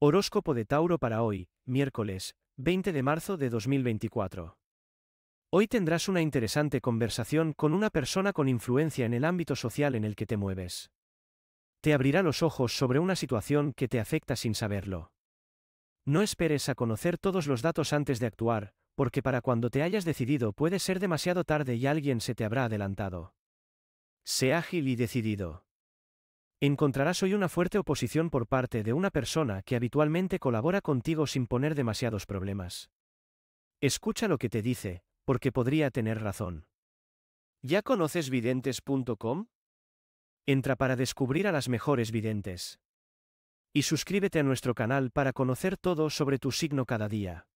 Horóscopo de Tauro para hoy, miércoles, 20 de marzo de 2024. Hoy tendrás una interesante conversación con una persona con influencia en el ámbito social en el que te mueves. Te abrirá los ojos sobre una situación que te afecta sin saberlo. No esperes a conocer todos los datos antes de actuar, porque para cuando te hayas decidido puede ser demasiado tarde y alguien se te habrá adelantado. Sé ágil y decidido. Encontrarás hoy una fuerte oposición por parte de una persona que habitualmente colabora contigo sin poner demasiados problemas. Escucha lo que te dice, porque podría tener razón. ¿Ya conoces videntes.com? Entra para descubrir a las mejores videntes. Y suscríbete a nuestro canal para conocer todo sobre tu signo cada día.